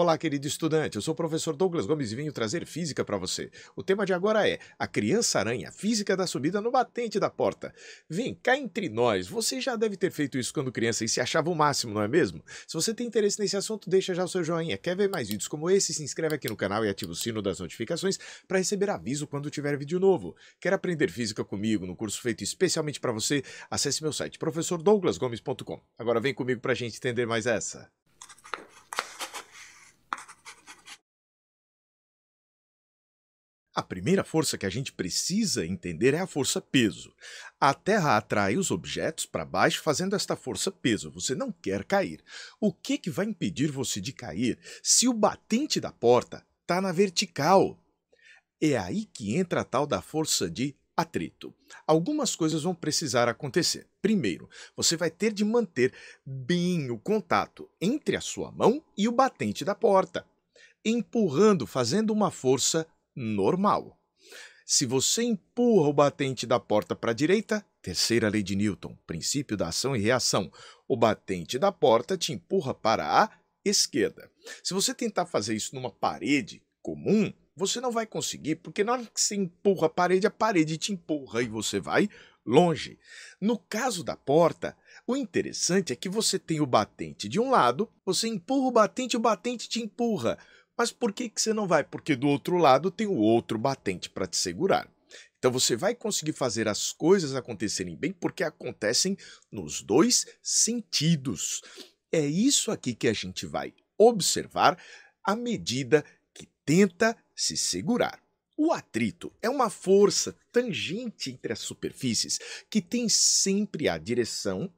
Olá, querido estudante, eu sou o professor Douglas Gomes e venho trazer física para você. O tema de agora é a criança-aranha, física da subida no batente da porta. Vem cá entre nós, você já deve ter feito isso quando criança e se achava o máximo, não é mesmo? Se você tem interesse nesse assunto, deixa já o seu joinha. Quer ver mais vídeos como esse? Se inscreve aqui no canal e ativa o sino das notificações para receber aviso quando tiver vídeo novo. Quer aprender física comigo no curso feito especialmente para você? Acesse meu site professordouglasgomes.com. Agora vem comigo para a gente entender mais essa. A primeira força que a gente precisa entender é a força peso. A Terra atrai os objetos para baixo fazendo esta força peso. Você não quer cair. O que, que vai impedir você de cair se o batente da porta está na vertical? É aí que entra a tal da força de atrito. Algumas coisas vão precisar acontecer. Primeiro, você vai ter de manter bem o contato entre a sua mão e o batente da porta, empurrando, fazendo uma força normal. Se você empurra o batente da porta para a direita, terceira lei de Newton, princípio da ação e reação, o batente da porta te empurra para a esquerda. Se você tentar fazer isso numa parede comum, você não vai conseguir, porque na hora que você empurra a parede, a parede te empurra e você vai longe. No caso da porta, o interessante é que você tem o batente de um lado, você empurra o batente, o batente te empurra. Mas por que, que você não vai? Porque do outro lado tem o outro batente para te segurar. Então você vai conseguir fazer as coisas acontecerem bem porque acontecem nos dois sentidos. É isso aqui que a gente vai observar à medida que tenta se segurar. O atrito é uma força tangente entre as superfícies que tem sempre a direção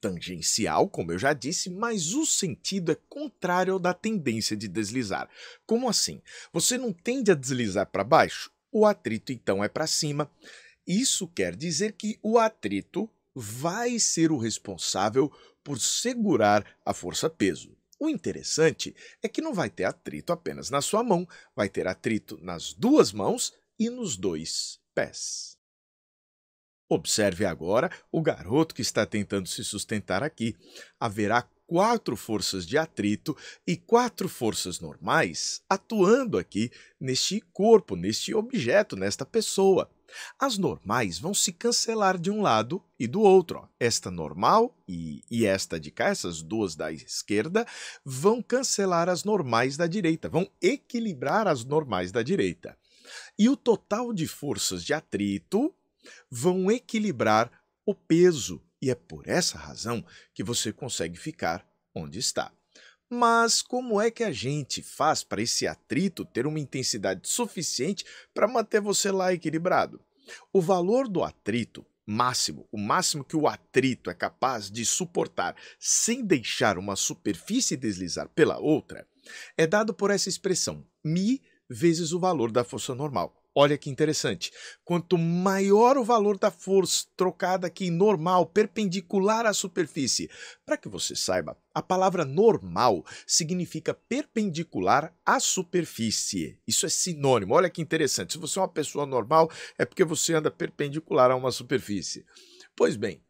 tangencial, como eu já disse, mas o sentido é contrário ao da tendência de deslizar. Como assim? Você não tende a deslizar para baixo? O atrito então é para cima. Isso quer dizer que o atrito vai ser o responsável por segurar a força-peso. O interessante é que não vai ter atrito apenas na sua mão, vai ter atrito nas duas mãos e nos dois pés. Observe agora o garoto que está tentando se sustentar aqui. Haverá quatro forças de atrito e quatro forças normais atuando aqui neste corpo, neste objeto, nesta pessoa. As normais vão se cancelar de um lado e do outro. Esta normal e, e esta de cá, essas duas da esquerda, vão cancelar as normais da direita, vão equilibrar as normais da direita. E o total de forças de atrito vão equilibrar o peso e é por essa razão que você consegue ficar onde está. Mas como é que a gente faz para esse atrito ter uma intensidade suficiente para manter você lá equilibrado? O valor do atrito máximo, o máximo que o atrito é capaz de suportar sem deixar uma superfície deslizar pela outra, é dado por essa expressão mi vezes o valor da força normal, Olha que interessante. Quanto maior o valor da força trocada aqui normal, perpendicular à superfície. Para que você saiba, a palavra normal significa perpendicular à superfície. Isso é sinônimo. Olha que interessante. Se você é uma pessoa normal, é porque você anda perpendicular a uma superfície. Pois bem,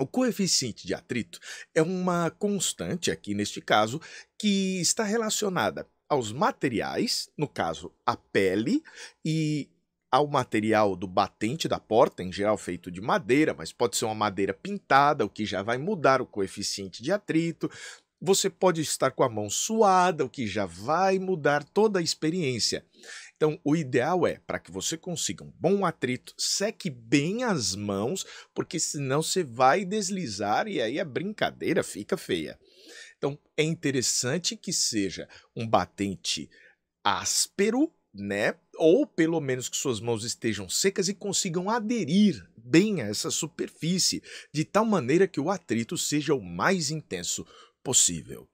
o coeficiente de atrito é uma constante, aqui neste caso, que está relacionada aos materiais, no caso a pele, e ao material do batente da porta, em geral feito de madeira, mas pode ser uma madeira pintada, o que já vai mudar o coeficiente de atrito. Você pode estar com a mão suada, o que já vai mudar toda a experiência. Então, o ideal é para que você consiga um bom atrito, seque bem as mãos, porque senão você vai deslizar e aí a brincadeira fica feia. Então é interessante que seja um batente áspero, né? Ou pelo menos que suas mãos estejam secas e consigam aderir bem a essa superfície, de tal maneira que o atrito seja o mais intenso possível.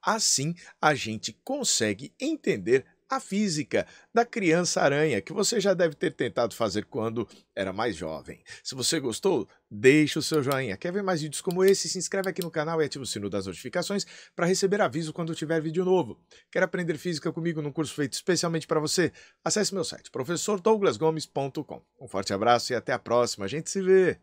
Assim, a gente consegue entender a física da Criança-Aranha, que você já deve ter tentado fazer quando era mais jovem. Se você gostou, deixe o seu joinha. Quer ver mais vídeos como esse? Se inscreve aqui no canal e ativa o sino das notificações para receber aviso quando tiver vídeo novo. Quer aprender física comigo num curso feito especialmente para você? Acesse meu site professordouglasgomes.com. Um forte abraço e até a próxima. A gente se vê!